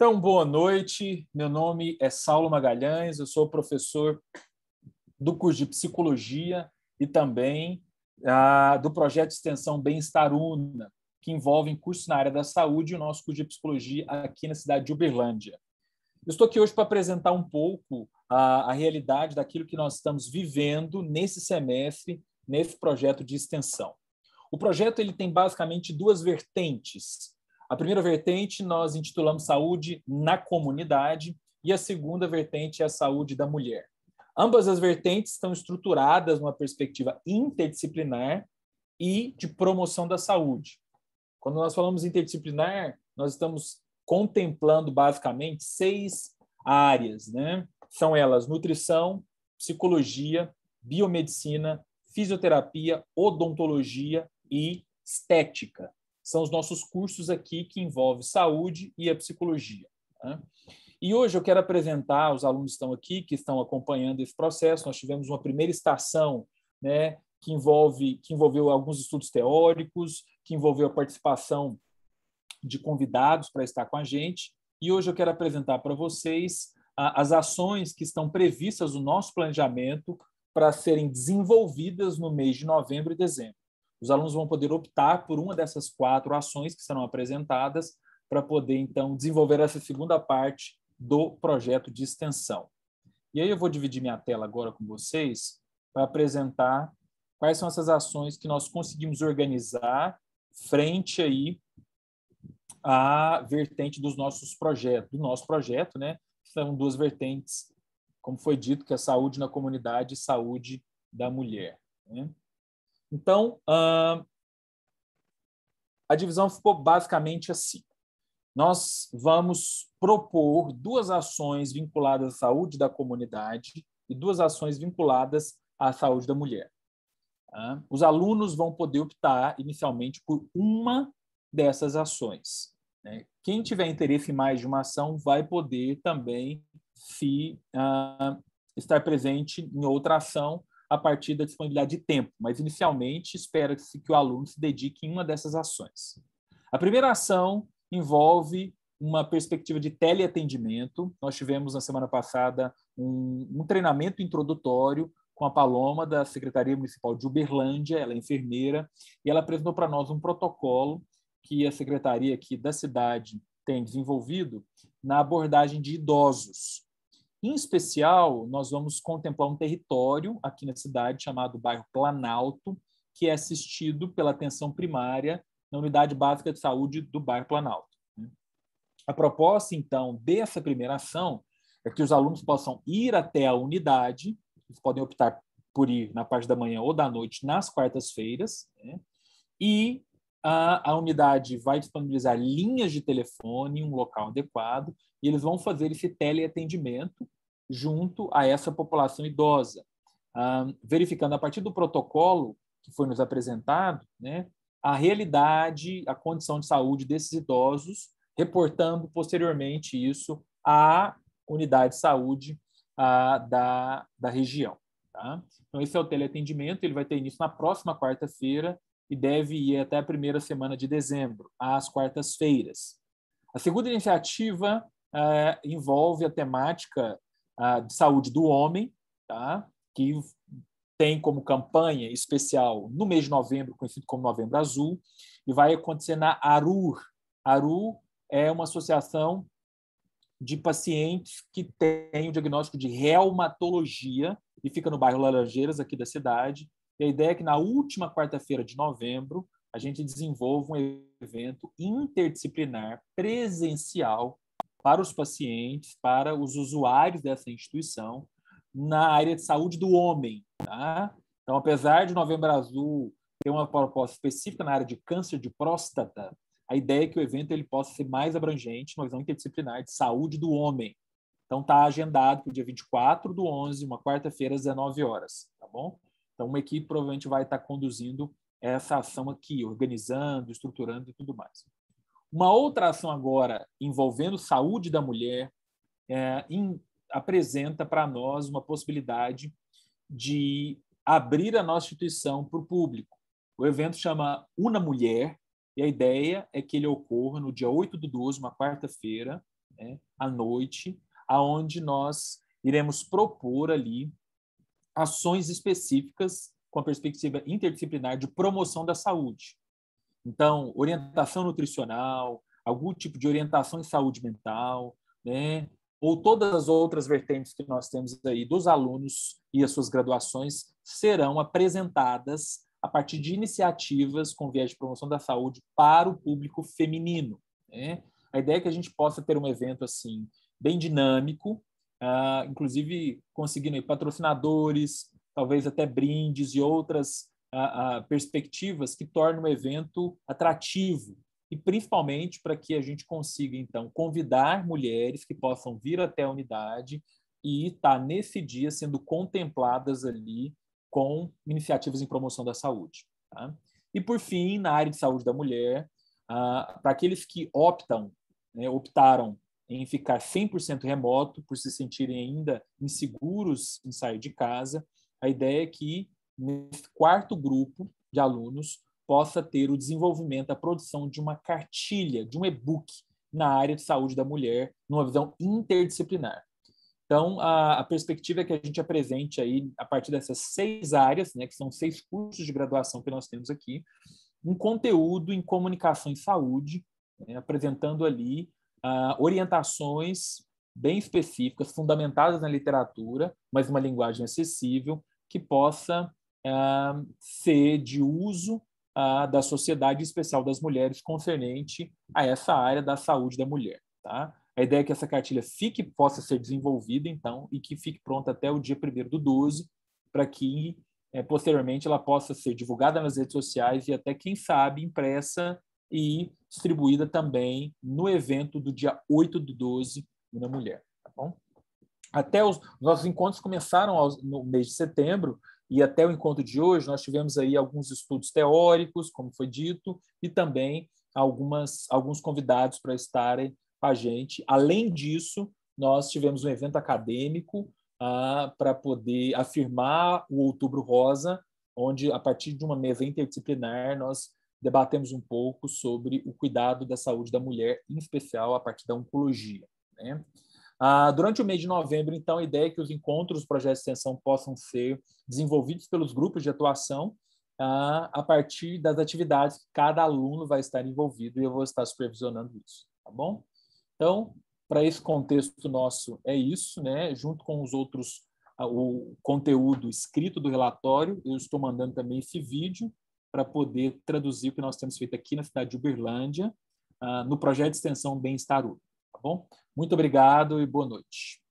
Então, boa noite. Meu nome é Saulo Magalhães, eu sou professor do curso de Psicologia e também ah, do projeto de extensão Bem-Estar Una, que envolve cursos na área da saúde e o nosso curso de Psicologia aqui na cidade de Uberlândia. Eu estou aqui hoje para apresentar um pouco a, ah, a realidade daquilo que nós estamos vivendo nesse semestre, nesse projeto de extensão. O projeto ele tem basicamente duas vertentes. A primeira vertente nós intitulamos Saúde na Comunidade e a segunda vertente é a Saúde da Mulher. Ambas as vertentes estão estruturadas numa perspectiva interdisciplinar e de promoção da saúde. Quando nós falamos interdisciplinar, nós estamos contemplando basicamente seis áreas, né? São elas nutrição, psicologia, biomedicina, fisioterapia, odontologia e estética são os nossos cursos aqui que envolve saúde e a psicologia. Né? E hoje eu quero apresentar, os alunos estão aqui, que estão acompanhando esse processo, nós tivemos uma primeira estação né, que, envolve, que envolveu alguns estudos teóricos, que envolveu a participação de convidados para estar com a gente, e hoje eu quero apresentar para vocês as ações que estão previstas no nosso planejamento para serem desenvolvidas no mês de novembro e dezembro. Os alunos vão poder optar por uma dessas quatro ações que serão apresentadas para poder, então, desenvolver essa segunda parte do projeto de extensão. E aí eu vou dividir minha tela agora com vocês para apresentar quais são essas ações que nós conseguimos organizar frente aí à vertente dos nossos projetos, do nosso projeto, né? São duas vertentes, como foi dito, que é saúde na comunidade e saúde da mulher. Né? Então, uh, a divisão ficou basicamente assim. Nós vamos propor duas ações vinculadas à saúde da comunidade e duas ações vinculadas à saúde da mulher. Uh, os alunos vão poder optar inicialmente por uma dessas ações. Né? Quem tiver interesse em mais de uma ação vai poder também se uh, estar presente em outra ação a partir da disponibilidade de tempo, mas inicialmente espera-se que o aluno se dedique em uma dessas ações. A primeira ação envolve uma perspectiva de teleatendimento. Nós tivemos na semana passada um, um treinamento introdutório com a Paloma, da Secretaria Municipal de Uberlândia, ela é enfermeira, e ela apresentou para nós um protocolo que a secretaria aqui da cidade tem desenvolvido na abordagem de idosos. Em especial, nós vamos contemplar um território aqui na cidade chamado bairro Planalto, que é assistido pela atenção primária na Unidade Básica de Saúde do bairro Planalto. Né? A proposta, então, dessa primeira ação é que os alunos possam ir até a unidade, eles podem optar por ir na parte da manhã ou da noite nas quartas-feiras, né? e a, a unidade vai disponibilizar linhas de telefone em um local adequado e eles vão fazer esse teleatendimento junto a essa população idosa, um, ah, verificando a partir do protocolo que foi nos apresentado, né, a realidade, a condição de saúde desses idosos, reportando posteriormente isso à unidade de saúde a, ah, da, da região. Tá? Então, esse é o teleatendimento, ele vai ter início na próxima quarta-feira, e deve ir até a primeira semana de dezembro, às quartas-feiras. A segunda iniciativa é, envolve a temática é, de saúde do homem, tá? que tem como campanha especial no mês de novembro, conhecido como Novembro Azul, e vai acontecer na ARUR. ARUR é uma associação de pacientes que têm o diagnóstico de reumatologia e fica no bairro Laranjeiras, aqui da cidade, e a ideia é que na última quarta-feira de novembro a gente desenvolva um evento interdisciplinar presencial para os pacientes, para os usuários dessa instituição, na área de saúde do homem. Tá? Então, apesar de Novembro Azul ter uma proposta específica na área de câncer de próstata, a ideia é que o evento ele possa ser mais abrangente, uma visão interdisciplinar de saúde do homem. Então, está agendado para o dia 24 do 11, uma quarta-feira, às 19 horas, tá bom? Então, uma equipe provavelmente vai estar conduzindo essa ação aqui, organizando, estruturando e tudo mais. Uma outra ação agora envolvendo saúde da mulher é, em, apresenta para nós uma possibilidade de abrir a nossa instituição para o público. O evento chama Una Mulher e a ideia é que ele ocorra no dia 8 do 12, uma quarta-feira, né, à noite, aonde nós iremos propor ali ações específicas com a perspectiva interdisciplinar de promoção da saúde. Então, orientação nutricional, algum tipo de orientação em saúde mental, né? ou todas as outras vertentes que nós temos aí dos alunos e as suas graduações serão apresentadas a partir de iniciativas com viés de promoção da saúde para o público feminino. Né? A ideia é que a gente possa ter um evento assim bem dinâmico, uh, inclusive conseguindo patrocinadores, talvez até brindes e outras uh, uh, perspectivas que tornam o evento atrativo e principalmente para que a gente consiga então convidar mulheres que possam vir até a unidade e estar tá nesse dia sendo contempladas ali com iniciativas em promoção da saúde. Tá? E por fim, na área de saúde da mulher, para aqueles que optam, né, optaram em ficar 100% remoto, por se sentirem ainda inseguros em sair de casa. A ideia é que, nesse quarto grupo de alunos, possa ter o desenvolvimento, a produção de uma cartilha, de um e-book na área de saúde da mulher, numa visão interdisciplinar. Então, a, a, perspectiva é que a gente apresente aí, a partir dessas seis áreas, né, que são seis cursos de graduação que nós temos aqui, um conteúdo em comunicação e saúde, né, apresentando ali uh, orientações bem específicas, fundamentadas na literatura, mas uma linguagem acessível, que possa uh, ser de uso uh, da sociedade, especial das mulheres, concernente a essa área da saúde da mulher. Tá? A ideia é que essa cartilha fique, possa ser desenvolvida, então, e que fique pronta até o dia 1 do 12, para que, eh, posteriormente, ela possa ser divulgada nas redes sociais e até, quem sabe, impressa e distribuída também no evento do dia 8 do 12 na Mulher. Tá bom? Até os nossos encontros começaram aos, no mês de setembro e até o encontro de hoje nós tivemos aí alguns estudos teóricos, como foi dito, e também algumas alguns convidados para estarem com a gente. Além disso, nós tivemos um evento acadêmico ah, para poder afirmar o Outubro Rosa, onde a partir de uma mesa interdisciplinar nós debatemos um pouco sobre o cuidado da saúde da mulher, em especial a partir da oncologia. Né? Ah, durante o mês de novembro, então, a ideia é que os encontros os projetos de extensão possam ser desenvolvidos pelos grupos de atuação ah, a partir das atividades que cada aluno vai estar envolvido e eu vou estar supervisionando isso, tá bom? Então, para esse contexto nosso, é isso, né? Junto com os outros, ah, o conteúdo escrito do relatório, eu estou mandando também esse vídeo para poder traduzir o que nós temos feito aqui na cidade de Uberlândia, uh, no projeto de extensão Bem-Estar Tá bom? Muito obrigado e boa noite.